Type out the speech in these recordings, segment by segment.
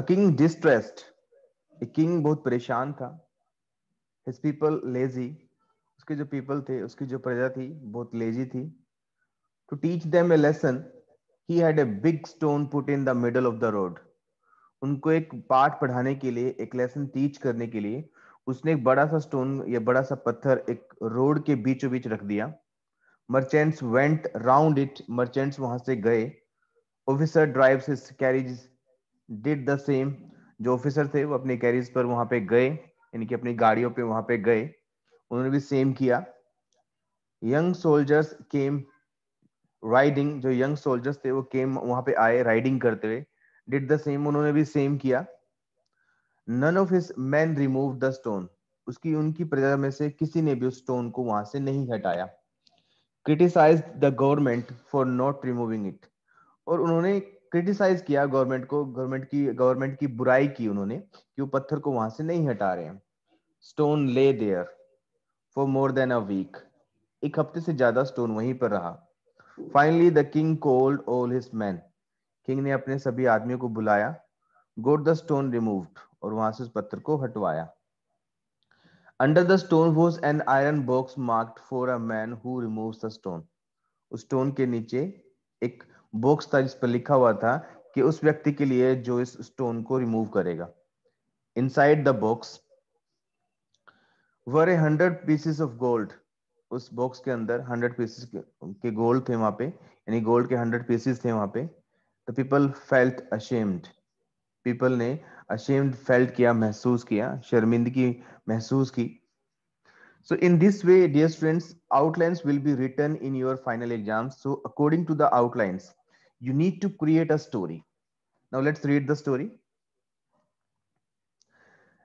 A king distressed a king बहुत परेशान था हिज पीपल लेजी उसके जो पीपल थे उसकी जो प्रजा थी बहुत लेजी थी to teach them a lesson he had a big stone put in the middle of the road उनको एक पाठ पढ़ाने के लिए एक लेसन टीच करने के लिए उसने एक बड़ा सा स्टोन या बड़ा सा पत्थर एक रोड के बीचों बीच रख दिया merchants went round it merchants वहां से गए officer drives his carriage did the same जो ऑफिसर थे वो अपने कैरीज पर वहां पे गए यानी कि अपनी गाड़ियों पे वहां पे गए उन्होंने भी सेम किया यंग सोल्जर्स केम राइडिंग जो यंग सोल्जर्स थे वो केम वहां पे आए राइडिंग करते हुए डिड द सेम उन्होंने भी सेम किया none of his man remove the stone उसकी उनकी प्रजा में से किसी ने भी उस स्टोन को वहां से नहीं हटाया criticise the government for not removing it और उन्होंने क्रिटिसाइज किया गवर्नमेंट को गवर्नमेंट की गवर्नमेंट की बुराई की उन्होंने कि वो पत्थर को वहां से नहीं हटा रहे हैं stone lay there for more than a week एक हफ्ते से ज्यादा स्टोन वहीं पर रहा finally the king called all his man king ने अपने सभी आदमियों को बुलाया गोट द स्टोन रिमूव्ड और वहां से उस पत्थर को हटवाया under the stone was an iron box marked for a man who removes the stone उस स्टोन के नीचे एक बॉक्स था जिस पर लिखा हुआ था कि उस व्यक्ति के लिए जो इस स्टोन को रिमूव करेगा inside the box were a hundred pieces of gold उस बॉक्स के अंदर हंड्रेड पीसेस के गोल्ड थे वहां पे यानी गोल्ड के हंड्रेड पीसेस थे वहां पे the people felt ashamed people ने अशेम्ड फेल्ट किया महसूस किया शर्मिंदगी महसूस की so in this way dear students outlines will be written in your final exams so according to the outlines you need to create a story. Now let's read the story.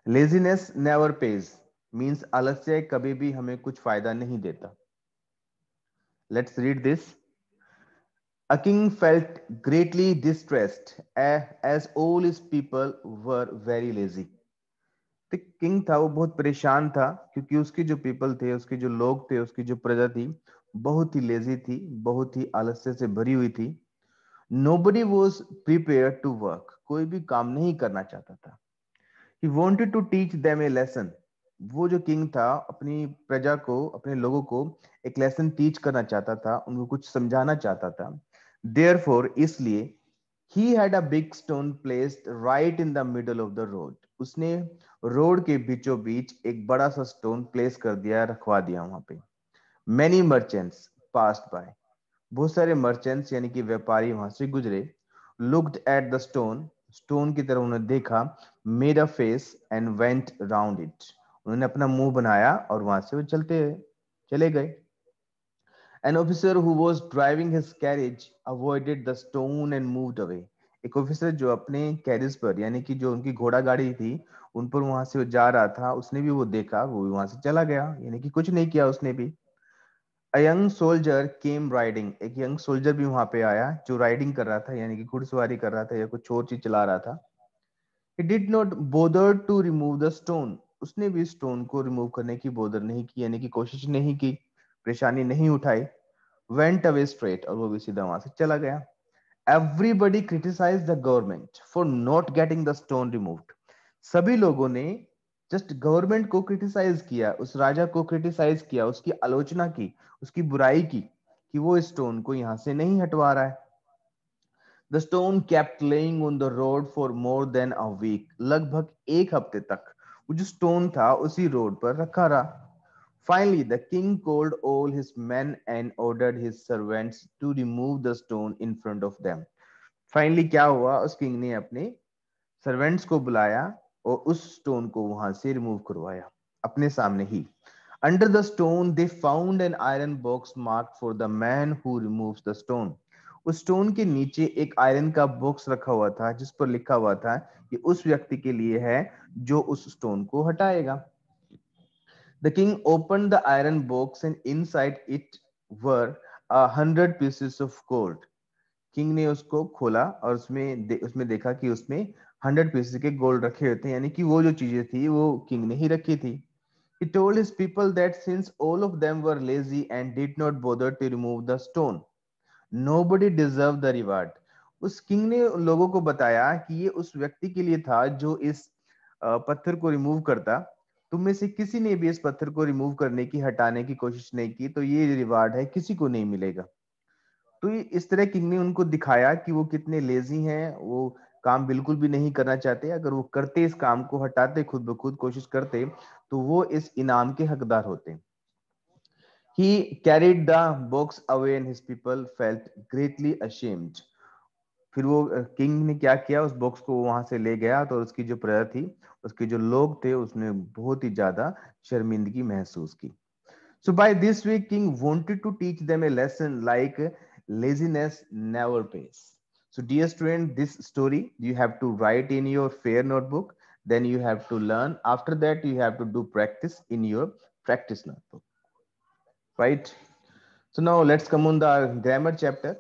Laziness never pays means alasya kabhi bhi hame kuch fayda nahi deta Let's read this. A king felt greatly distressed as all his people were very lazy. the king tha wo bahut pareshan tha kyunki uske jo people the uske jo log the uski jo praja thi bahut hi lazy thi bahut hi alasya se bhari hui thi nobody was prepared to work कोई भी काम नहीं करना चाहता था he wanted to teach them a lesson वो जो king था अपनी प्रजा को अपने लोगों को एक लेसन टीच करना चाहता था उनको कुछ समझाना चाहता था देयर इसलिए he had a big stone placed right in the middle of the road उसने रोड के बीचों बीच एक बड़ा सा स्टोन प्लेस कर दिया रखवा दिया वहां पे मैनी मर्चेंट्स पास्ट बाय बहुत सारे मर्चेंट्स यानी कि व्यापारी वहां से गुजरे looked at the stone stone की तरफ उन्होंने देखा made a face and went round it उन्होंने अपना मुंह बनाया और वहां से वो चलते चले गए an officer who was driving his carriage avoided the stone and moved away एक ऑफिसर जो अपने कैरिज पर यानी कि जो उनकी घोड़ा गाड़ी थी उन पर वहां से वो जा रहा था उसने भी वो देखा वो भी वहां से चला गया यानी कि कुछ नहीं किया उसने भी a young soldier came riding एक यंग सोल्जर भी वहां पे आया जो राइडिंग कर रहा था यानी कि घुड़सवारी कर रहा था या कुछ और चीज चला रहा था he did not bother to remove the stone उसने भी स्टोन को रिमूव करने की बोदर नहीं की यानी कि कोशिश नहीं की परेशानी नहीं उठाई वेंट अवे स्ट्रेट और वो भी सीधा वहां से चला गया everybody criticise the government for not getting the stone removed सभी लोगों ने जस्ट गवर्नमेंट को क्रिटिसाइज किया उस राजा को क्रिटिसाइज किया उसकी आलोचना की उसकी बुराई की कि वो स्टोन को यहां से नहीं हटवा रहा है the stone kept lying on the road for more than a week लगभग एक हफ्ते तक वो जो स्टोन था उसी रोड पर रखा रहा Finally, the king called all his men and ordered his servants to remove the stone in front of them. Finally, क्या हुआ उस किंग ने अपने सर्वेंट्स को बुलाया और उस स्टोन को वहां से रिमूव करवाया अपने सामने ही under the stone they found an iron box mark for the man who removes the stone उस स्टोन के नीचे एक आयरन का बॉक्स रखा हुआ था जिस पर लिखा हुआ था कि उस व्यक्ति के लिए है जो उस स्टोन को हटाएगा the king open the iron box and inside it were hundred pieces of gold king ने उसको खोला और उसमें दे, उसमें देखा कि उसमें हंड्रेड पीस के गोल्ड रखे होते हैं यानी कि वो जो चीजें थी वो किंग ने ही रखी थी He told his people that since all of them were lazy and did not bother to remove the stone, nobody deserved the reward. उस किंग ने लोगों को बताया कि ये उस व्यक्ति के लिए था जो इस पत्थर को रिमूव करता तुम में से किसी ने भी इस पत्थर को रिमूव करने की हटाने की कोशिश नहीं की तो ये रिवार्ड है किसी को नहीं मिलेगा तो इस तरह किंग ने उनको दिखाया कि वो कितने लेजी हैं वो काम बिल्कुल भी नहीं करना चाहते अगर वो करते इस काम को हटाते खुद ब खुद कोशिश करते तो वो इस इनाम के हकदार होते ही carried the box away and his people felt greatly ashamed फिर वो किंग ने क्या किया उस बॉक्स को वहां से ले गया तो उसकी जो प्रजा थी उसके जो लोग थे उसने बहुत ही ज्यादा शर्मिंदगी महसूस की so by this way king wanted to teach them a lesson like laziness never pays So dear student, this story you have to write in your fair notebook. Then you have to learn. After that, you have to do practice in your practice notebook. Right? So now let's come on the grammar chapter.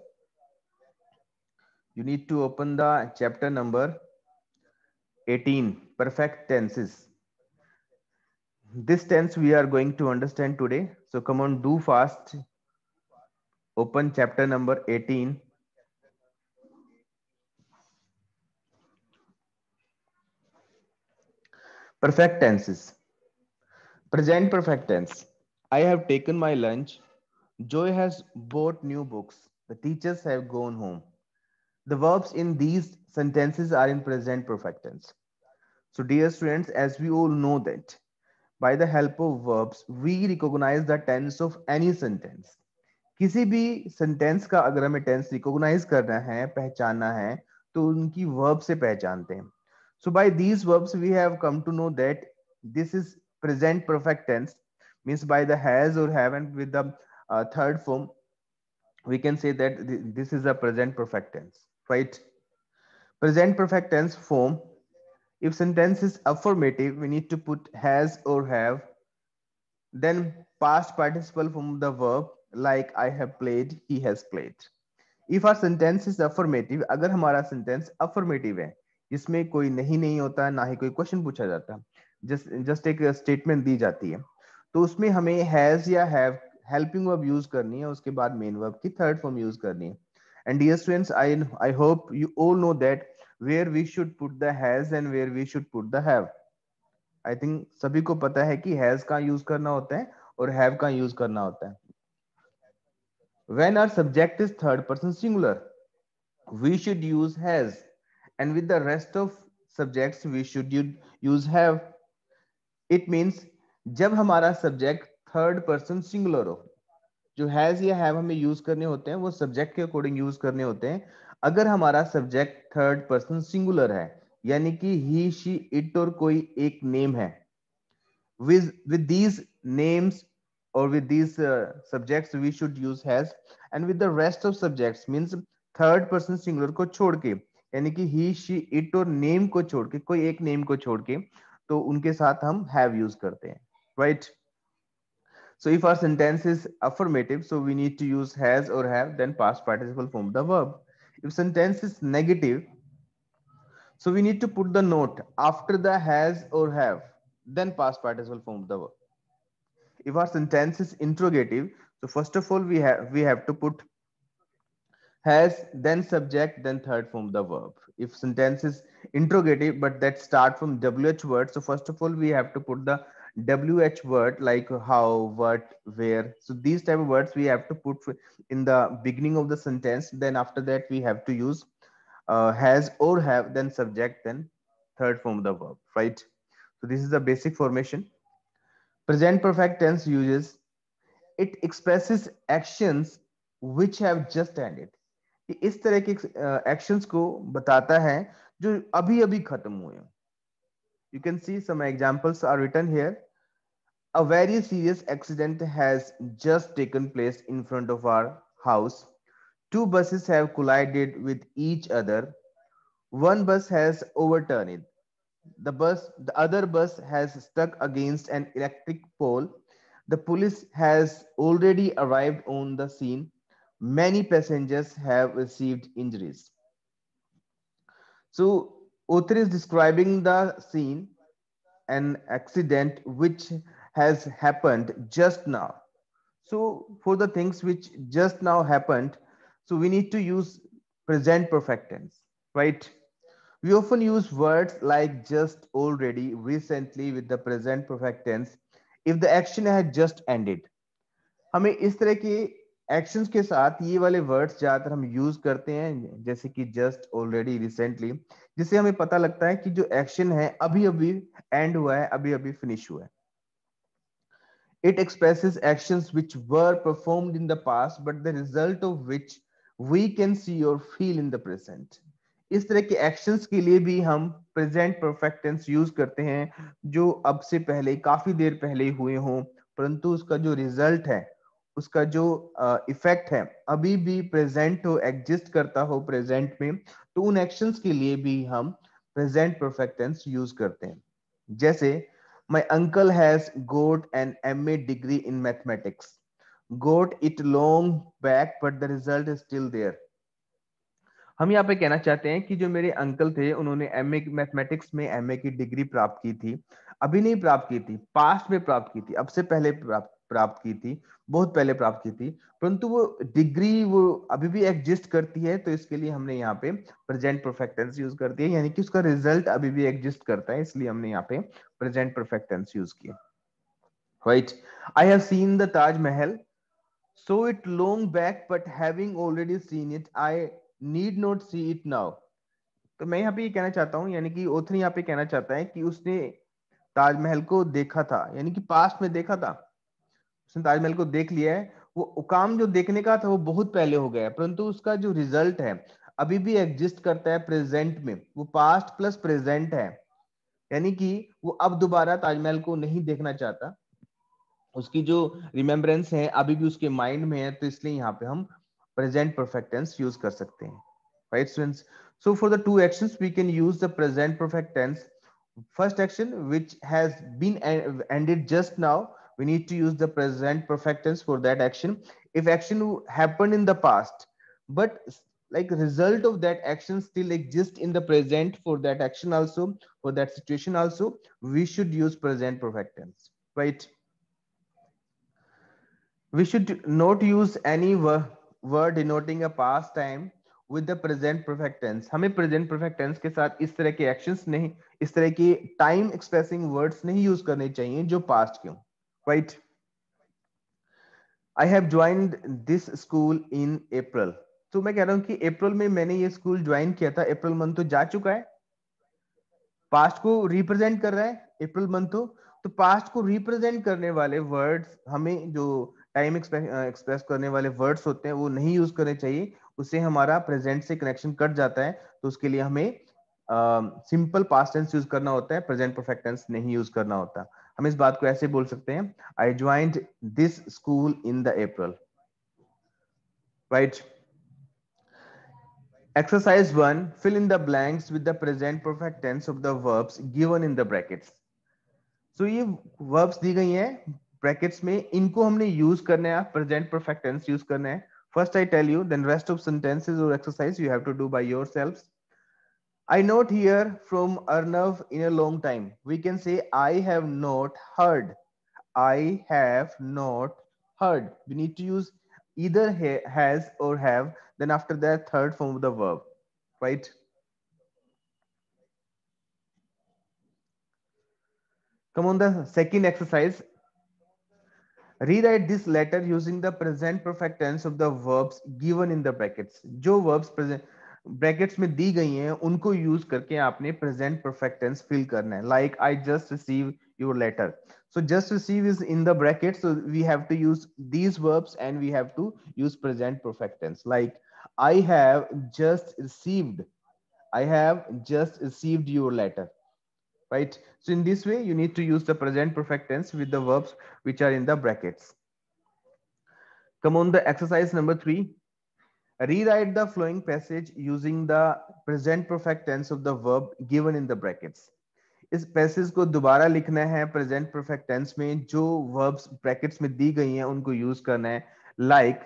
You need to open the chapter number 18, perfect tenses. This tense we are going to understand today. So come on, do fast. Open chapter number 18 perfect tenses present perfect tense i have taken my lunch joy has bought new books the teachers have gone home the verbs in these sentences are in present perfect tense so dear students as we all know that by the help of verbs we recognize the tense of any sentence किसी भी sentence का अगर हमें tense recognise करना है पहचानना है तो उनकी वर्ब से पहचानते हैं So by these verbs, we have come to know that this is present perfect tense, means by the has or haven't with the uh, third form, we can say that th this is a present perfect tense, right? Present perfect tense form, if sentence is affirmative, we need to put has or have. Then past participle from the verb like I have played, he has played. If our sentence is affirmative, agar hamara sentence affirmative hai. इसमें कोई नहीं नहीं होता ना ही कोई question पूछा जाता just just एक स्टेटमेंट दी जाती है तो उसमें हमें हैज या हैव हेल्पिंग वर्ब यूज करनी है उसके बाद मेन वर्ब की थर्ड फॉर्म यूज करनी है and dear students I I hope you all know that where we should put the has and where we should put the have I think सभी को पता है कि हैज का use करना होता है और हैव का यूज करना होता है when our subject is third person singular we should use has and with the rest of subjects we should use have it means जब हमारा subject third person singular हो जो हैज या हैव हमें यूज करने होते हैं वो सब्जेक्ट के अकॉर्डिंग यूज करने होते हैं अगर हमारा सब्जेक्ट थर्ड पर्सन सिंगुलर है यानी कि ही शी इट और कोई एक नेम है with with these names or with these uh, subjects we should use has and with the rest of subjects means third person singular को छोड़ के यानी कि ही शी इट और नेम को छोड़ के कोई एक नेम को छोड़ के तो उनके साथ हम हैव यूज करते हैं right so if our sentence is affirmative so we need to use has or have then past participle form the verb if sentence is negative so we need to put the note after the has or have then past participle form the verb if our sentence is interrogative so first of all we have we have to put has, then subject, then third form the verb. If sentence is interrogative, but that start from WH word. So first of all, we have to put the WH word like how, what, where. So these type of words we have to put in the beginning of the sentence. Then after that, we have to use uh, has or have, then subject, then third form the verb, right? So this is the basic formation. Present perfect tense uses, it expresses actions which have just ended. कि इस तरह के actions को बताता है जो अभी अभी खत्म हुए you can see some examples are written here a very serious accident has just taken place in front of our house two buses have collided with each other one bus has overturned the bus the other bus has stuck against an electric pole the police has already arrived on the scene many passengers have received injuries. So author is describing the scene, an accident which has happened just now. So for the things which just now happened, so we need to use present perfect tense, right? We often use words like just already, recently with the present perfect tense if the action had just ended. हमें इस तरह की actions के साथ ये वाले words ज्यादातर हम यूज करते हैं जैसे कि जस्ट ऑलरेडी रिसेंटली जिससे हमें पता लगता है कि जो एक्शन है अभी अभी एंड हुआ है अभी अभी फिनिश हुआ है it expresses actions which were perform in the past but the result of which we can see your feel in the present इस तरह के एक्शंस के लिए भी हम प्रेजेंट परफेक्टेंस यूज करते हैं जो अब से पहले काफी देर पहले हुए हों परंतु उसका जो रिजल्ट है उसका जो इफेक्ट है अभी भी प्रेजेंट हो एग्जिस्ट करता हो प्रेजेंट में तो उन एक्शंस के लिए भी हम प्रेजेंट परफेक्ट टेंस यूज करते हैं जैसे my uncle has got an ma degree in mathematics got it long back but the result is still there हम यहाँ पे कहना चाहते हैं कि जो मेरे अंकल थे उन्होंने एम ए मैथमेटिक्स में एम ए की डिग्री प्राप्त की थी अभी नहीं प्राप्त की थी पास्ट में प्राप्त की थी अब से पहले प्राप्त प्राप्त की थी बहुत पहले प्राप्त की थी परंतु वो डिग्री वो अभी भी एग्जिस्ट करती है तो इसके लिए हमने यहाँ पे प्रेजेंट परफेक्टेंस यूज कर दिया यानी कि उसका रिजल्ट अभी भी एग्जिस्ट करता है इसलिए हमने यहाँ पे प्रेजेंट परफेक्टेंस यूज किया right I have seen the Taj Mahal so it long back but having already seen it I need not see it now तो मैं यहाँ पे ये कहना चाहता हूँ यानी कि ओथर यहाँ पे कहना चाहता है कि उसने ताजमहल को देखा था यानी कि पास्ट में देखा था उसने ताजमहल को देख लिया है वो काम जो देखने का था वो बहुत पहले हो गया परंतु उसका जो रिजल्ट है अभी भी एग्जिस्ट करता है प्रेजेंट में वो पास्ट प्लस प्रेजेंट है यानी कि वो अब दोबारा ताजमहल को नहीं देखना चाहता उसकी जो रिमेम्बरेंस है अभी भी उसके माइंड में है तो इसलिए यहाँ पे हम प्रेजेंट परफेक्टेंस यूज कर सकते हैं right students so for the two action we can use the present perfect tense first action which has been ended just now we need to use the present perfect tense for that action if action happened in the past but like result of that action still exists in the present for that action also for that situation also we should use present perfect tense right we should not use any word denoting a past time with the present perfect tense. हमें present perfect tense के साथ इस तरह के actions नहीं इस तरह के time expressing words नहीं use करने चाहिए जो past के हों Right? i have joined this school in april तो मैं कह रहा हूँ कि अप्रैल में मैंने ये स्कूल ज्वाइन किया था अप्रैल मंथ तो जा चुका है पास्ट को रिप्रेजेंट कर रहा है अप्रैल मंथ तो तो पास्ट को रिप्रेजेंट करने वाले वर्ड्स हमें जो टाइम एक्सप्रेस करने वाले वर्ड्स होते हैं वो नहीं यूज करने चाहिए उससे हमारा प्रेजेंट से कनेक्शन कट जाता है तो उसके लिए हमें सिंपल पास्ट टेंस यूज करना होता है प्रेजेंट परफेक्ट टेंस नहीं यूज करना होता हम इस बात को ऐसे बोल सकते हैं I joined this school in the April right exercise one fill in the blanks with the present perfect tense of the verbs given in the brackets so ये वर्ब्स दी गई हैं ब्रैकेट्स में इनको हमने यूज करने है प्रेजेंट परफेक्ट टेंस यूज करने हैं first I tell you then rest of sentences और exercise you have to do by yourselves I not hear from Arnav in a long time. We can say, I have not heard. I have not heard. We need to use either has or have. Then after that, third form of the verb, right? Come on the second exercise. Rewrite this letter using the present perfect tense of the verbs given in the brackets. Joe verbs present brackets में दी गई हैं उनको use करके आपने present perfect tense fill करना है like I just receive your letter so just receive is in the bracket so we have to use these verbs and we have to use present perfect tense like I have just received I have just received your letter right so in this way you need to use the present perfect tense with the verbs which are in the brackets come on the exercise number 3 rewrite the flowing passage using the present perfect tense of the verb given in the brackets इस passage को दोबारा लिखना है present perfect tense में जो verbs brackets में दी गई हैं उनको यूज करना है like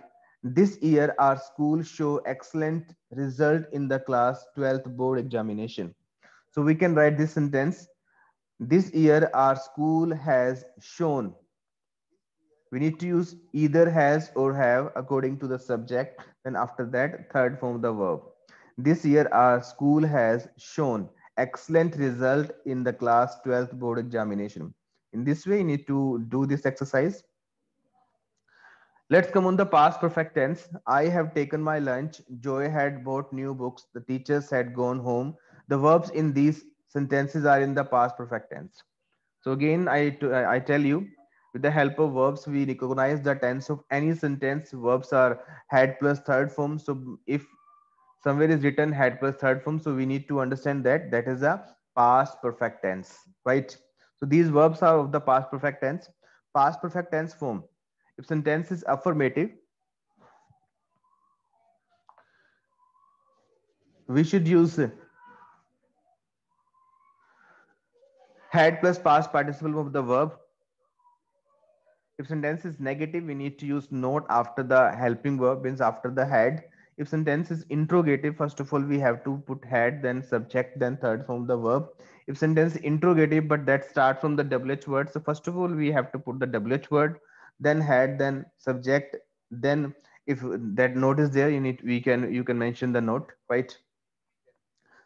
this year our school show excellent result in the class twelfth board examination so we can write this sentence this year our school has shown we need to use either has or have according to the subject And after that third form the verb this year our school has shown excellent result in the class 12th board examination in this way you need to do this exercise let's come on the past perfect tense i have taken my lunch joy had bought new books the teachers had gone home the verbs in these sentences are in the past perfect tense so again i i tell you with the help of verbs, we recognize the tense of any sentence. Verbs are had plus third form. So if somewhere is written had plus third form, so we need to understand that that is a past perfect tense, right? So these verbs are of the past perfect tense. Past perfect tense form. If sentence is affirmative, we should use had plus past participle of the verb if sentence is negative, we need to use not after the helping verb, means after the had. If sentence is interrogative, first of all, we have to put had, then subject, then third form the verb. If sentence interrogative, but that starts from the WH word. So first of all, we have to put the WH word, then had, then subject, then if that note is there, you need we can you can mention the note, right?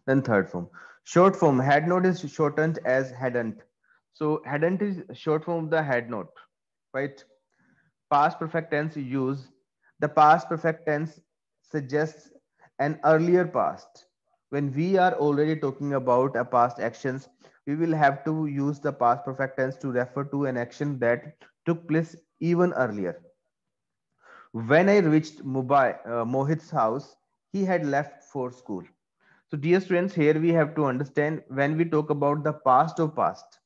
Then third form. Short form had note is shortened as hadn't. So hadn't is short form the had note right? Past perfect tense you use. The past perfect tense suggests an earlier past. When we are already talking about a past actions, we will have to use the past perfect tense to refer to an action that took place even earlier. When I reached Mumbai, uh, Mohit's house, he had left for school. So dear students, here we have to understand when we talk about the past of past,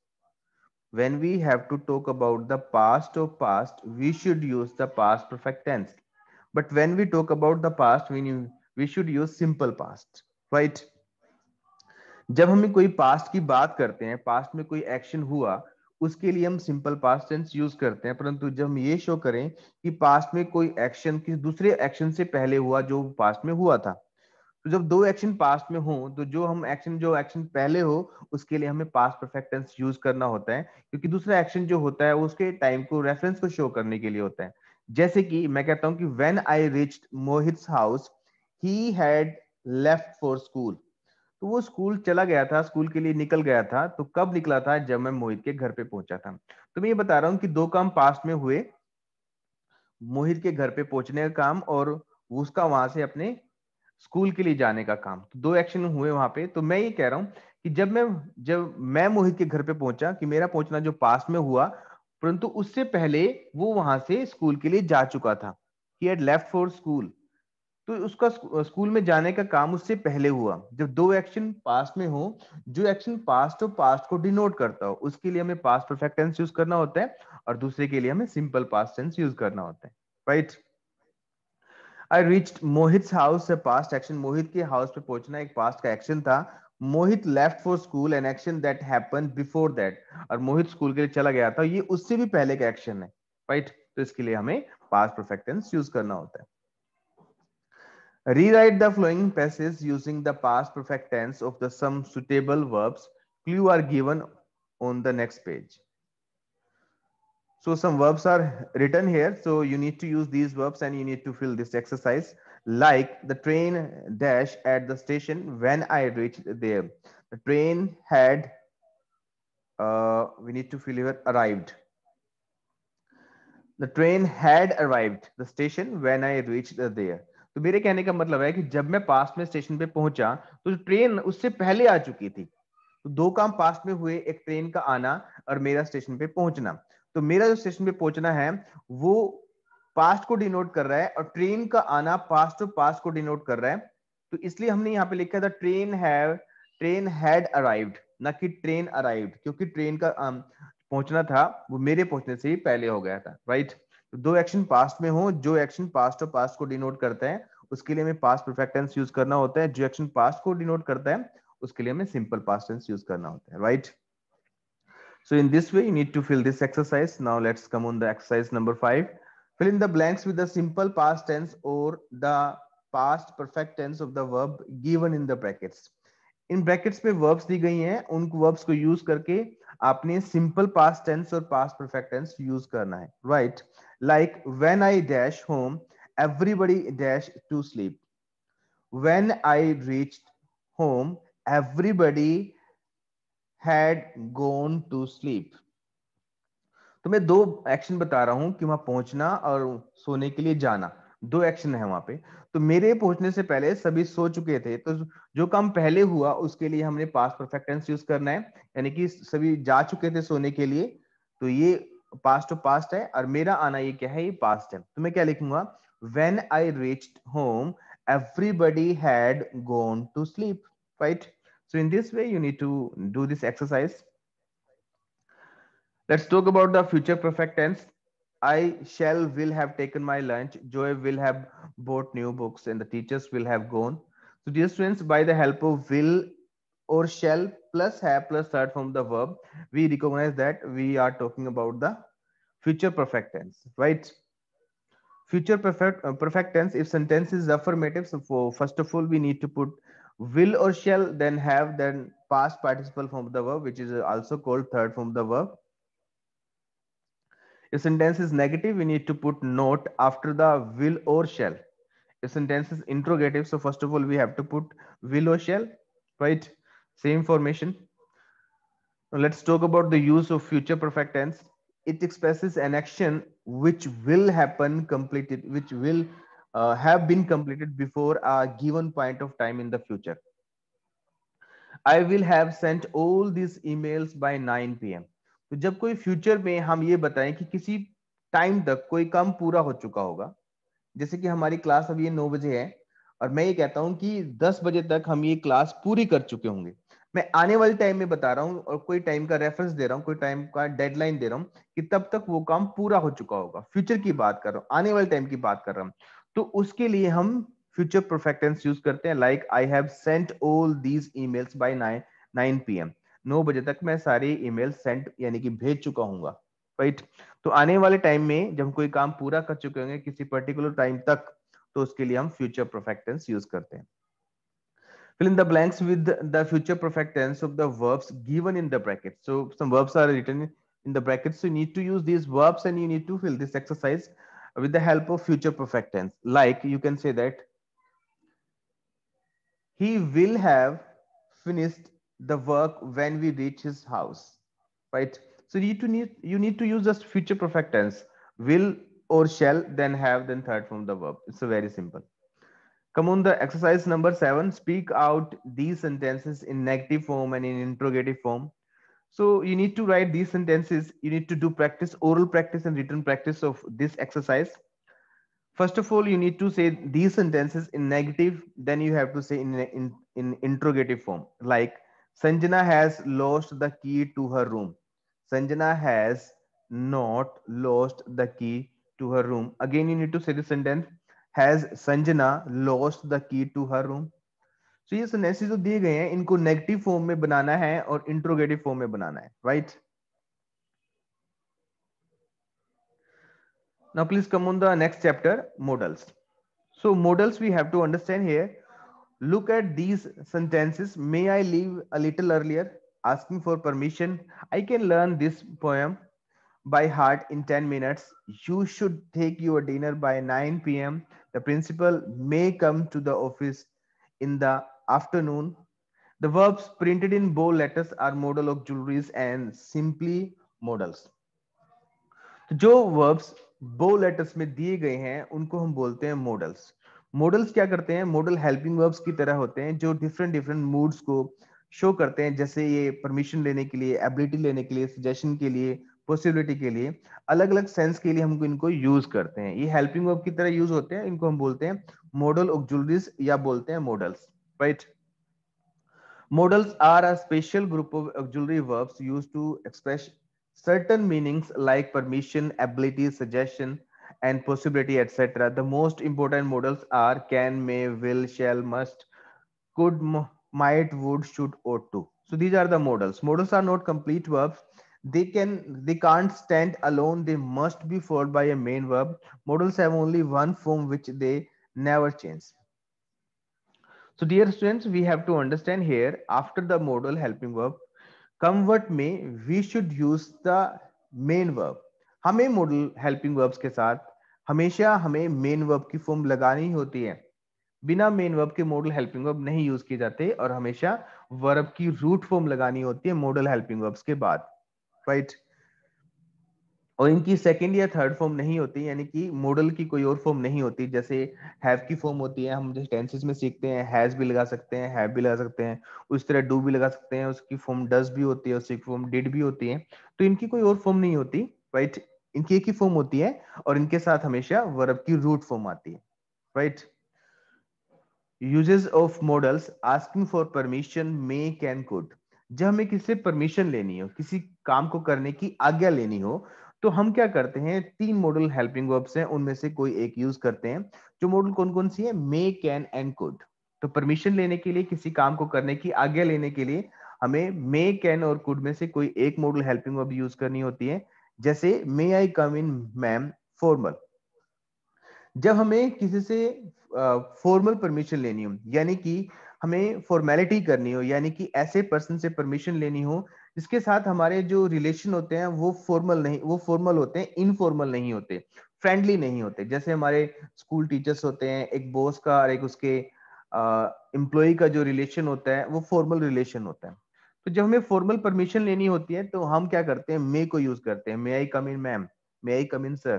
when we have to talk about the past or past, we should use the past perfect tense. But when we talk about the past, we, need we should use simple past, right? जब हमें कोई past की बात करते हैं past में कोई action हुआ उसके लिए हम सिंपल पास्ट टेंस यूज करते हैं परंतु जब हम ये शो करें कि पास्ट में कोई एक्शन किसी दूसरे एक्शन से पहले हुआ जो पास्ट में हुआ था तो जब दो एक्शन पास्ट में हो तो जो हम एक्शन जो एक्शन पहले हो उसके लिए हमें पास्ट परफेक्ट टेंस यूज करना होता है क्योंकि दूसरा एक्शन जो होता है उसके टाइम को रेफरेंस को शो करने के लिए होता है जैसे कि मैं कहता हूं कि when I reach Mohit house he had left for school तो वो स्कूल चला गया था स्कूल के लिए निकल गया था तो कब निकला था जब मैं मोहित के घर पे पहुंचा था तो मैं ये बता रहा हूँ कि दो काम पास्ट में हुए मोहित के घर पे पहुंचने का काम और उसका वहां से अपने स्कूल के लिए जाने का काम तो दो एक्शन हुए वहां पे तो मैं ये कह रहा हूँ कि जब मैं जब मैं मोहित के घर पे पहुंचा कि मेरा पहुंचना जो पास में हुआ परंतु उससे पहले वो वहां से स्कूल के लिए जा चुका था he had left for school तो उसका स्कूल में जाने का काम उससे पहले हुआ जब दो एक्शन पास्ट में हो जो एक्शन पास्ट हो पास्ट को डिनोट करता हो उसके लिए हमें पास्ट परफेक्ट टेंस यूज करना होता है और दूसरे के लिए हमें सिंपल पास्ट टेंस यूज करना होता है right right? I reach Mohit house से पास्ट एक्शन मोहित के हाउस पे पहुंचना एक पास्ट का एक्शन था Mohit left for school an action that happen before that और मोहित स्कूल के लिए चला गया था ये उससे भी पहले का एक्शन है राइट right? तो इसके लिए हमें पास्ट परफेक्ट टेंस यूज करना होता है rewrite the following passage using the past perfect tense of the some suitable verbs clue are given on the next page So some verbs are written here. So you need to use these verbs and you need to fill this exercise like the train dash at the station when I reached there. The train had, uh, we need to fill here, arrived. The train had arrived the station when I reached there. तो मेरे कहने का मतलब है कि जब मैं past में स्टेशन पे पहुंचा तो ट्रेन उससे पहले आ चुकी थी तो दो काम पास्ट में हुए एक ट्रेन का आना और मेरा स्टेशन पे पहुंचना तो मेरा जो स्टेशन पे पहुंचना है वो पास्ट को डिनोट कर रहा है और ट्रेन का आना पास्ट और पास्ट को डिनोट कर रहा है तो इसलिए हमने यहाँ पे लिखा था ट्रेन है ट्रेन हैड अराइव्ड ना कि ट्रेन अराइव्ड क्योंकि ट्रेन का आ, पहुंचना था वो मेरे पहुंचने से ही पहले हो गया था राइट तो दो एक्शन पास्ट में हो जो एक्शन पास्ट और पास्ट को डिनोट करते हैं उसके लिए हमें पास्ट परफेक्ट यूज करना होता है जो एक्शन पास्ट को डिनोट करता है उसके लिए हमें सिंपल पास्ट टेंस यूज करना होता है right right? So in this way, you need to fill this exercise. Now let's come on the exercise number 5 Fill in the blanks with the simple past tense or the past perfect tense of the verb given in the brackets. in brackets में verbs di gayi hain un verbs ko use karke aapne simple past tense aur past perfect tense use karna hai right like when i dash home everybody dash to sleep when i reached home everybody had gone to sleep तो मैं दो action बता रहा हूं कि वहां पहुंचना और सोने के लिए जाना दो एक्शन है वहां पे तो मेरे पहुंचने से पहले सभी सो चुके थे तो जो काम पहले हुआ उसके लिए हमने पास परफेक्ट टेंस यूज करना है यानी कि सभी जा चुके थे सोने के लिए तो ये पास्ट टू पास्ट है और मेरा आना ये क्या है ये पास्ट है तो मैं क्या लिखूंगा when I reach home everybody had gone to sleep right So in this way, you need to do this exercise. Let's talk about the future perfect tense. I shall will have taken my lunch. Joy will have bought new books and the teachers will have gone. So dear students, by the help of will or shall plus have plus third from the verb, we recognize that we are talking about the future perfect tense, right? Future perfect, uh, perfect tense, if sentence is affirmative, so for, first of all, we need to put will or shall then have then past participle form of the verb which is also called third form of the verb if sentence is negative we need to put note after the will or shall if sentence is interrogative so first of all we have to put will or shall right same formation now let's talk about the use of future perfect tense it expresses an action which will happen completed which will uh, have been completed before a given point of time in the future. I will have sent all these emails by 9 p.m. तो जब कोई future में हम ये बताएं कि किसी time तक कोई काम पूरा हो चुका होगा जैसे कि हमारी क्लास अभी ये नौ बजे है और मैं ये कहता हूँ कि दस बजे तक हम ये क्लास पूरी कर चुके होंगे मैं आने वाले टाइम में बता रहा हूँ और कोई टाइम का रेफरेंस दे रहा हूँ कोई टाइम का डेडलाइन दे रहा हूँ कि तब तक वो काम पूरा हो चुका होगा फ्यूचर की बात कर रहा हूँ आने वाले टाइम की बात कर रहा हूँ तो उसके लिए हम फ्यूचर परफेक्ट टेंस यूज करते हैं like I have sent all these emails by 9 9 PM 9 बजे तक मैं सारी ईमेल सेंट यानी कि भेज चुका हूंगा राइट तो आने वाले टाइम में जब कोई काम पूरा कर चुके होंगे किसी पर्टिकुलर टाइम तक तो उसके लिए हम फ्यूचर परफेक्ट टेंस यूज करते हैं fill in the blanks with the future perfect tense of the verbs given in the brackets. So some verbs are written in the brackets. So you need to use these verbs and you need to fill this exercise with the help of future perfect tense. Like you can say that he will have finished the work when we reach his house, right? So you need to need you need to use just future perfect tense. Will or shall, then have, then third form the verb. It's a very simple. Come on the exercise number seven. Speak out these sentences in negative form and in interrogative form. So you need to write these sentences. You need to do practice, oral practice and written practice of this exercise. First of all, you need to say these sentences in negative. Then you have to say in, in, in interrogative form, like Sanjana has lost the key to her room. Sanjana has not lost the key to her room. Again, you need to say the sentence. Has Sanjana lost the key to her room? So so, ये sentences जो तो दिए गए हैं इनको negative form में बनाना है और इंट्रोगेटिव फॉर्म में बनाना है right now please come on the next chapter modals so modals we have to understand here look at these sentences may i leave a little earlier asking for permission i can learn this poem by heart in 10 minutes you should take your dinner by 9 pm the principal may come to the office in the afternoon. The verbs printed in bold letters are modal auxiliaries and simply modals. तो जो verbs bold letters में दिए गए हैं उनको हम बोलते हैं modals. मॉडल्स क्या करते हैं मॉडल हेल्पिंग वर्ब्स की तरह होते हैं जो डिफरेंट डिफरेंट मूड्स को शो करते हैं जैसे ये परमिशन लेने के लिए एबिलिटी लेने के लिए सजेशन के लिए पॉसिबिलिटी के लिए अलग अलग सेंस के लिए हमको इनको यूज करते हैं ये हेल्पिंग वर्ब की तरह यूज होते हैं इनको हम बोलते हैं मॉडल ऑक्जुलरीज या बोलते हैं modals right? Modals are a special group of auxiliary verbs used to express certain meanings like permission, ability, suggestion, and possibility, etc. The most important modals are can, may, will, shall, must, could, might, would, should, ought to. So these are the modals. Modals are not complete verbs. They can they can't stand alone. They must be followed by a main verb. Modals have only one form which they never change. So dear students, we have to understand here after the modal helping verb come what may we should use the main verb. hame modal helping verbs ke sath hamesha hame main verb ki form lagani hoti hai bina main verb ke modal helping verb nahi use kiye jate aur hamesha verb ki root form lagani hoti hai modal helping verbs ke baad right? और इनकी second या third form नहीं होती यानी कि model की कोई और फॉर्म नहीं होती जैसे हैव की फॉर्म होती है हम जैसे टेंसेस में सीखते हैं हैज भी लगा सकते हैं हैव भी लगा सकते हैं उस तरह डू भी लगा सकते हैं उसकी फॉर्म डज भी होती है उसकी फॉर्म डिड भी होती है तो इनकी कोई और फॉर्म नहीं होती राइट right? इनकी एक ही फॉर्म होती है और इनके साथ हमेशा वर्ब की रूट फॉर्म आती है right uses of modals asking for permission may can could जब हमें किससे परमिशन लेनी हो किसी काम को करने की आज्ञा लेनी हो तो हम क्या करते हैं तीन मॉडल हेल्पिंग वर्ब्स हैं उनमें से कोई एक यूज करते हैं जो मॉडल कौन कौन सी है मे कैन एंड कुड तो परमिशन लेने के लिए किसी काम को करने की आज्ञा लेने के लिए हमें मे कैन और कुड में से कोई एक मॉडल हेल्पिंग वर्ब यूज करनी होती है जैसे मे I come in ma'am formal जब हमें किसी से फॉर्मल परमिशन लेनी हो यानी कि हमें फॉर्मेलिटी करनी हो यानी कि ऐसे पर्सन से परमिशन लेनी हो इसके साथ हमारे जो रिलेशन होते हैं वो फॉर्मल नहीं वो फॉर्मल होते हैं इनफॉर्मल नहीं होते फ्रेंडली नहीं होते जैसे हमारे स्कूल टीचर्स होते हैं एक बॉस का और एक उसके एम्प्लॉय का जो रिलेशन होता है वो फॉर्मल रिलेशन होता है तो जब हमें फॉर्मल परमिशन लेनी होती है तो हम क्या करते हैं मे को यूज करते हैं may I come in ma'am may I come in sir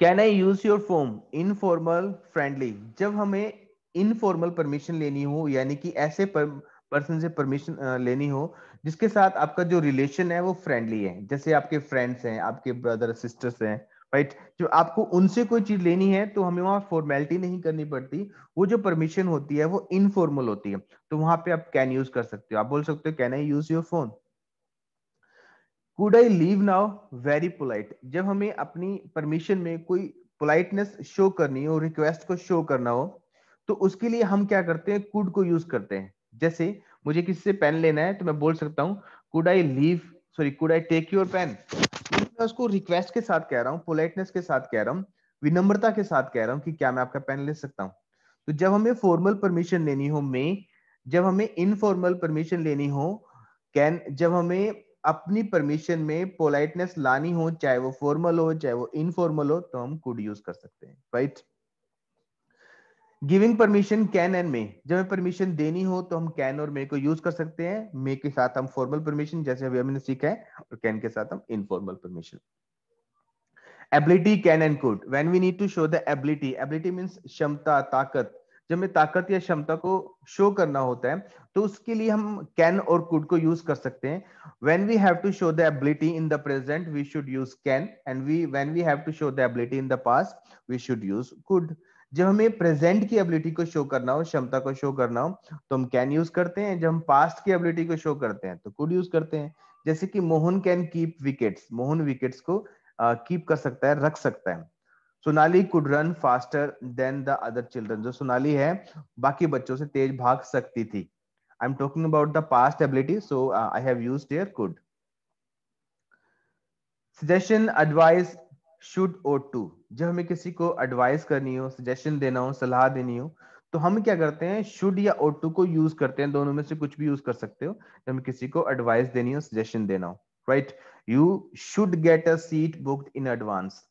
can I use your form informal friendly जब हमें इनफॉर्मल परमिशन लेनी हो यानी कि ऐसे पर, पर्सन से परमिशन लेनी हो जिसके साथ आपका जो रिलेशन है वो फ्रेंडली है जैसे आपके फ्रेंड्स हैं आपके ब्रदर सिस्टर्स हैं राइट जो आपको उनसे कोई चीज लेनी है तो हमें वहाँ फॉर्मेलिटी नहीं करनी पड़ती वो जो परमिशन होती है वो इनफॉर्मल होती है तो वहां पे आप कैन यूज कर सकते हो आप बोल सकते हो can I use your phone could I leave now very polite जब हमें अपनी परमिशन में कोई पोलाइटनेस शो करनी हो रिक्वेस्ट को शो करना हो तो उसके लिए हम क्या करते हैं कुड को यूज करते हैं जैसे मुझे किसी से पेन लेना है तो मैं बोल सकता हूँ could I leave sorry could I take your pen मैं उसको रिक्वेस्ट के साथ कह रहा हूँ पोलाइटनेस के साथ कह रहा हूँ विनम्रता के साथ कह रहा हूँ कि क्या मैं आपका पेन ले सकता हूँ तो जब हमें फॉर्मल परमिशन लेनी हो में जब हमें इनफॉर्मल परमिशन लेनी हो कैन जब हमें अपनी परमिशन में पोलाइटनेस लानी हो चाहे वो फॉर्मल हो चाहे वो इनफॉर्मल हो तो हम कुड यूज कर सकते हैं right right? Giving permission can and may जब हमें परमिशन देनी हो तो हम कैन और मे को यूज कर सकते हैं मे के साथ हम फॉर्मल परमिशन जैसे अभी हमने सीखा है और कैन के साथ हम informal permission ability can and could when we need to show the ability ability means क्षमता ताकत जब हमें ताकत या क्षमता को शो करना होता है तो उसके लिए हम कैन और कुड को यूज कर सकते हैं when we have to show the ability in the present we should use can and we when we have to show the ability in the past we should use could जब हमें present की ability को show करना हो क्षमता को show करना हो तो हम कैन यूज करते हैं जब हम पास्ट की एबिलिटी को शो करते हैं तो कुड यूज करते हैं जैसे कि Mohan can keep wickets Mohan wickets को कीप uh, कर सकता है रख सकता है Sonali could run faster than the other children जो सोनाली है बाकी बच्चों से तेज भाग सकती थी I am talking about the past ability so I have used here could suggestion advice should और टू जब हमें किसी को एडवाइस करनी हो सजेशन देना हो सलाह देनी हो तो हम क्या करते हैं शुड या और टू को यूज करते हैं दोनों में से कुछ भी यूज कर सकते हो जब हमें किसी को एडवाइस देनी हो सजेशन देना हो right you should get a seat booked in advance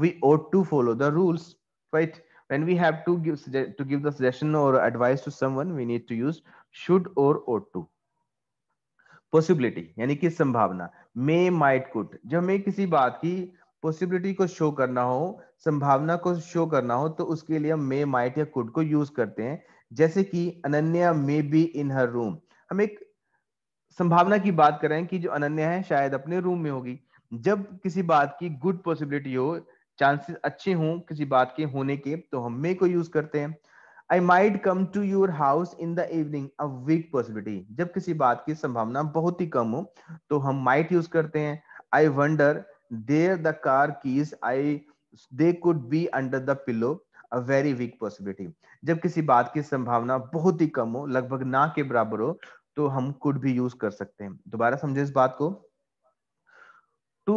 we ought to follow the rules right when we have to give to give the suggestion or advice to someone we need to use should or ought to possibility यानी कि संभावना may might could जब हमें किसी बात की possibility को show करना हो संभावना को शो करना हो तो उसके लिए हम मे माइट या कुड को यूज करते हैं जैसे कि Ananya may be in her room हम एक संभावना की बात करें कि जो अनन्या है शायद अपने रूम में होगी जब किसी बात की गुड पॉसिबिलिटी हो चांसेस अच्छे हों किसी बात के होने के तो हम मे को यूज करते हैं I might come to your house in the evening a weak possibility जब किसी बात की संभावना बहुत ही कम हो तो हम माइट यूज करते हैं I wonder there the car keys i they could be under the pillow a very weak possibility जब किसी बात की संभावना बहुत ही कम हो लगभग ना के बराबर हो तो हम कुड भी यूज कर सकते हैं दोबारा समझे इस बात को to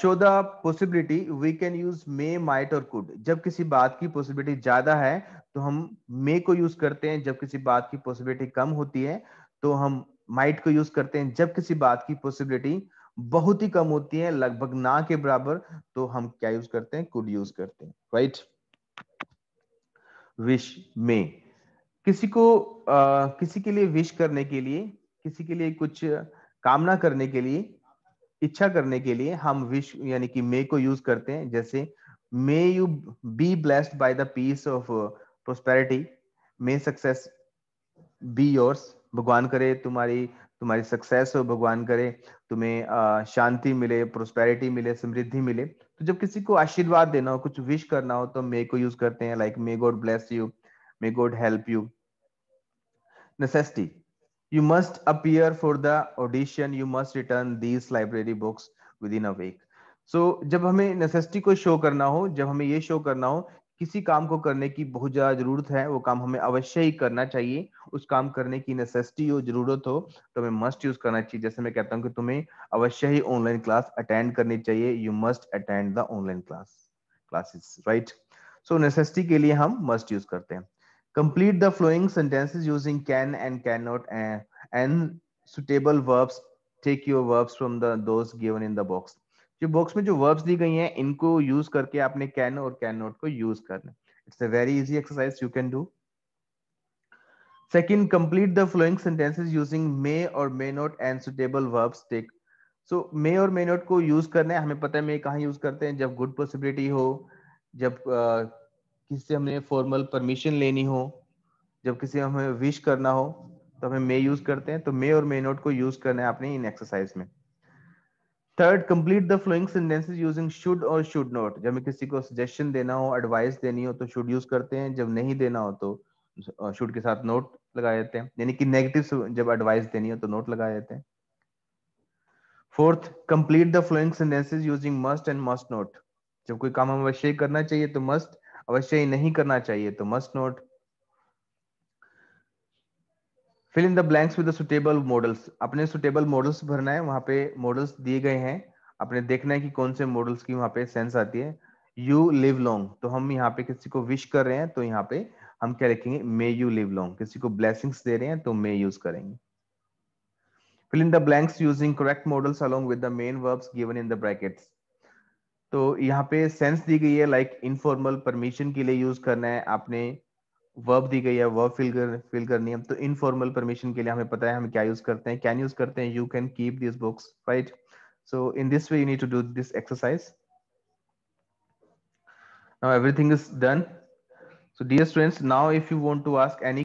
show the possibility we can use may might और कुड जब किसी बात की पॉसिबिलिटी ज्यादा है तो हम मे को यूज करते हैं जब किसी बात की पॉसिबिलिटी कम होती है तो हम माइट को यूज करते हैं जब किसी बात की पॉसिबिलिटी बहुत ही कम होती है लगभग ना के बराबर तो हम क्या यूज करते हैं कुड यूज करते हैं राइट विश में किसी को आ, किसी के लिए विश करने के लिए किसी के लिए कुछ कामना करने के लिए इच्छा करने के लिए हम विश यानी कि मे को यूज करते हैं जैसे may you be blessed by the peace of prosperity may success be yours भगवान करे तुम्हारी तुम्हारी सक्सेस हो भगवान करे तुम्हें शांति मिले प्रोस्पेरिटी मिले समृद्धि मिले तो जब किसी को आशीर्वाद देना हो कुछ विश करना हो तो मे को यूज करते हैं like may God bless you may God help you necessity you must appear for the audition you must return these library books within a week so जब हमें नेसेसिटी को शो करना हो जब हमें ये शो करना हो किसी काम को करने की बहुत ज्यादा जरूरत है वो काम हमें अवश्य ही करना चाहिए उस काम करने की नेसेसिटी हो जरूरत हो तो हमें मस्ट यूज करना चाहिए जैसे मैं कहता हूँ कि तुम्हें अवश्य ही ऑनलाइन क्लास अटेंड करनी चाहिए you must attend the online class classes right so necessity के लिए हम मस्ट यूज करते हैं complete the following sentences using can and can not and suitable verbs take your verbs from the those given in the box जो box में जो verbs दी गई हैं इनको यूज करके आपने कैन और कैन नोट को यूज करना it's a very easy exercise you can do second complete the following sentences using may और may not and suitable verbs take so may और मे नोट को यूज करना है हमें पता है मे कहा यूज करते हैं जब गुड पॉसिबिलिटी हो जब किसी से हमने फॉर्मल परमिशन लेनी हो जब किसी हमें विश करना हो तो हमें मे यूज करते हैं तो मे और मे नोट को यूज करना है आपने इन एक्सरसाइज में third complete the following sentences using should और शुड नॉट जब हमें किसी को सजेशन देना हो एडवाइस देनी हो तो शुड यूज करते हैं जब नहीं देना हो तो शुड के साथ नोट लगा देते हैं यानी कि नेगेटिव जब एडवाइस देनी हो तो नोट लगा देते हैं fourth complete the following sentences using must and must not जब कोई काम अवश्य करना चाहिए तो मस्ट अवश्य नहीं करना चाहिए तो must not fill in the blanks with suitable modals अपने सुटेबल मॉडल्स भरना है वहां पे मॉडल्स दिए गए हैं अपने देखना है कि कौन से मॉडल्स की वहां पे सेंस आती है यू लिव लॉन्ग तो हम यहाँ पे किसी को विश कर रहे हैं तो यहाँ पे हम क्या लिखेंगे मे यू लिव लॉन्ग किसी को ब्लेसिंग्स दे रहे हैं तो मे यूज करेंगे fill in the blanks using correct modals along with the main verbs given in the brackets तो यहाँ पे सेंस दी गई है लाइक इनफॉर्मल परमिशन के लिए यूज करना है आपने वर्ब दी गई है वर्ब फिल कर फिल करनी है तो इनफॉर्मल परमिशन के लिए हमें पता है हम क्या यूज करते हैं कैन यूज करते हैं you can keep this books right so in this way you need to do this exercise now everything is done so dear students now if you want to ask any